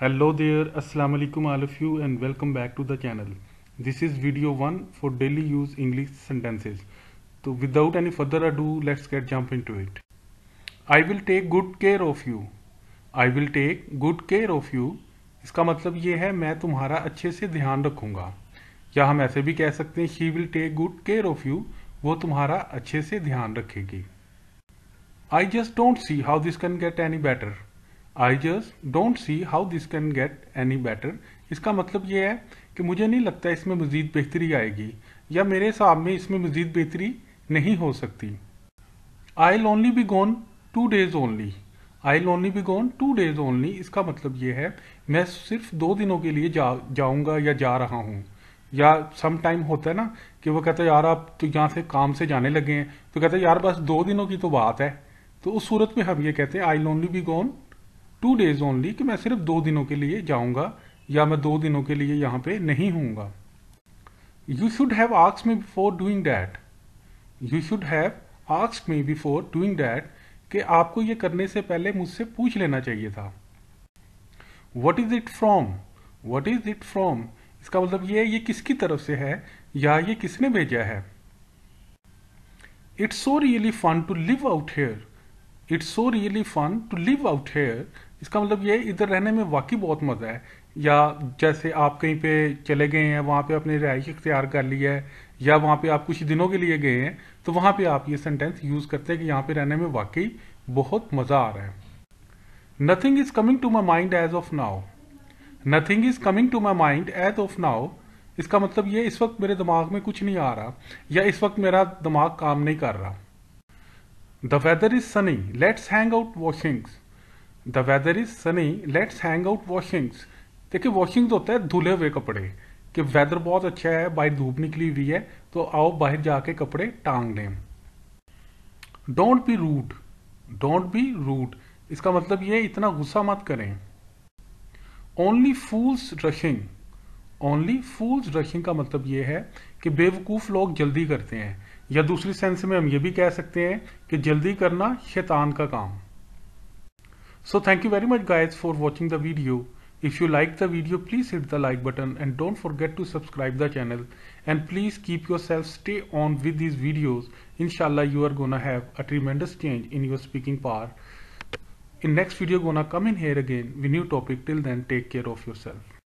Hello there अस्सलाम वालेकुम all of you and welcome back to the channel this is video one for daily use English sentences तो without any further ado let's get jump into it I will take good care of you I will take good care of you इसका मतलब ये है मैं तुम्हारा अच्छे से ध्यान रखूंगा या हम ऐसे भी कह सकते हैं she will take good care of you वो तुम्हारा अच्छे से ध्यान रखेगी I just don't see how this can get any better I just don't see how this can get any better इसका मतलब ये है कि मुझे नहीं लगता इसमें मज़ीद बेहतरी आएगी या मेरे हिसाब में इसमें मज़ीद बेहतरी नहीं हो सकती I'll only be gone two days only I'll only be gone two days only इसका मतलब ये है मैं सिर्फ दो दिनों के लिए जा जाऊँगा या जा रहा हूँ या सम टाइम होता है ना कि वो कहता है यार आप तो यहाँ से काम से जाने लगे हैं तो कहता है यार बस दो दिनों की तो बात है तो उस सूरत में हम ये कहते हैं I'll only be gone two days only कि मैं सिर्फ दो दिनों के लिए जाऊंगा या मैं दो दिनों के लिए यहाँ पे नहीं होऊंगा you should have आक्स me before doing that you should have आक्स me before doing that कि आपको ये करने से पहले मुझसे पूछ लेना चाहिए था what is it from what is it from इसका मतलब ये ये किसकी तरफ से है या ये किसने भेजा है it's so really fun to live out here it's so really fun to live out here इसका मतलब ये इधर रहने में वाकई बहुत मज़ा है या जैसे आप कहीं पे चले गए हैं वहां पे अपने रिहाइश इख्तियार कर ली है या वहां पे आप कुछ दिनों के लिए गए हैं तो वहां पे आप ये सेंटेंस यूज़ करते हैं कि यहाँ पे रहने में वाकई बहुत मज़ा आ रहा है nothing is coming to my mind as of now nothing is coming to my mind as of now इसका मतलब ये इस वक्त मेरे दिमाग में कुछ नहीं आ रहा या इस वक्त मेरा दिमाग काम नहीं कर रहा the weather is sunny let's hang out washings the weather is sunny let's hang out washings देखिए वॉशिंग तो होता है धुले हुए कपड़े कि वेदर बहुत अच्छा है बाहर धूप निकली हुई है तो आओ बाहर जाके कपड़े टांग लें don't be rude don't be rude इसका मतलब ये इतना गुस्सा मत करें only fools rushing only fools rushing का मतलब ये है कि बेवकूफ़ लोग जल्दी करते हैं या दूसरी सेंस में हम ये भी कह सकते हैं कि जल्दी करना शैतान का काम So thank you very much guys for watching the video. If you like the video please hit the like button and don't forget to subscribe the channel and please keep yourself stay on with these videos. Inshallah you are gonna have a tremendous change in your speaking power. In next video gonna come in here again with new topic till then take care of yourself.